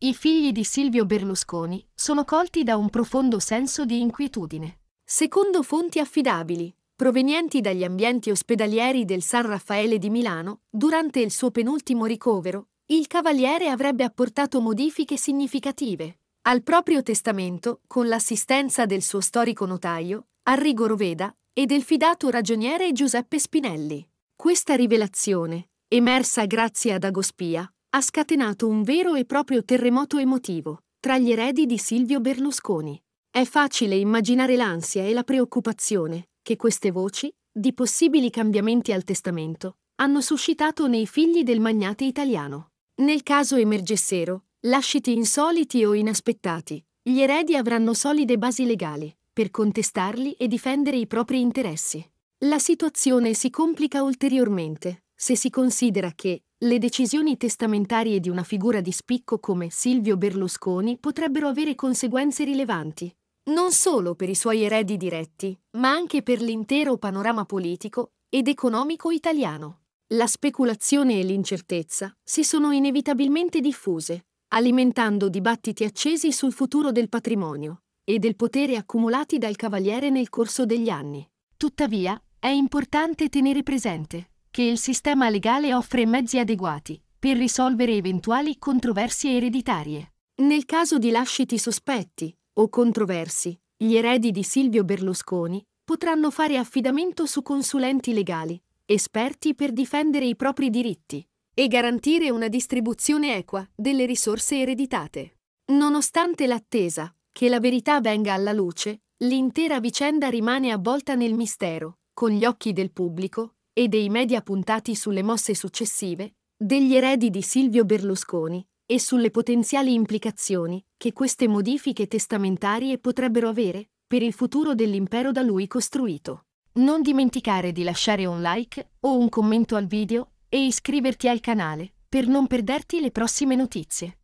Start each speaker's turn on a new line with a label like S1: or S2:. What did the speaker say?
S1: I figli di Silvio Berlusconi sono colti da un profondo senso di inquietudine. Secondo fonti affidabili, provenienti dagli ambienti ospedalieri del San Raffaele di Milano, durante il suo penultimo ricovero, il cavaliere avrebbe apportato modifiche significative. Al proprio testamento, con l'assistenza del suo storico notaio, Arrigo Roveda, e del fidato ragioniere Giuseppe Spinelli. Questa rivelazione, emersa grazie ad Agospia, ha scatenato un vero e proprio terremoto emotivo tra gli eredi di Silvio Berlusconi. È facile immaginare l'ansia e la preoccupazione che queste voci, di possibili cambiamenti al testamento, hanno suscitato nei figli del magnate italiano. Nel caso emergessero, lasciti insoliti o inaspettati, gli eredi avranno solide basi legali per contestarli e difendere i propri interessi. La situazione si complica ulteriormente se si considera che le decisioni testamentarie di una figura di spicco come Silvio Berlusconi potrebbero avere conseguenze rilevanti, non solo per i suoi eredi diretti, ma anche per l'intero panorama politico ed economico italiano. La speculazione e l'incertezza si sono inevitabilmente diffuse, alimentando dibattiti accesi sul futuro del patrimonio e del potere accumulati dal Cavaliere nel corso degli anni. Tuttavia, è importante tenere presente che il sistema legale offre mezzi adeguati per risolvere eventuali controversie ereditarie. Nel caso di lasciti sospetti o controversi, gli eredi di Silvio Berlusconi potranno fare affidamento su consulenti legali, esperti per difendere i propri diritti e garantire una distribuzione equa delle risorse ereditate. Nonostante l'attesa che la verità venga alla luce, l'intera vicenda rimane avvolta nel mistero, con gli occhi del pubblico e dei media puntati sulle mosse successive, degli eredi di Silvio Berlusconi e sulle potenziali implicazioni che queste modifiche testamentarie potrebbero avere per il futuro dell'impero da lui costruito. Non dimenticare di lasciare un like o un commento al video e iscriverti al canale per non perderti le prossime notizie.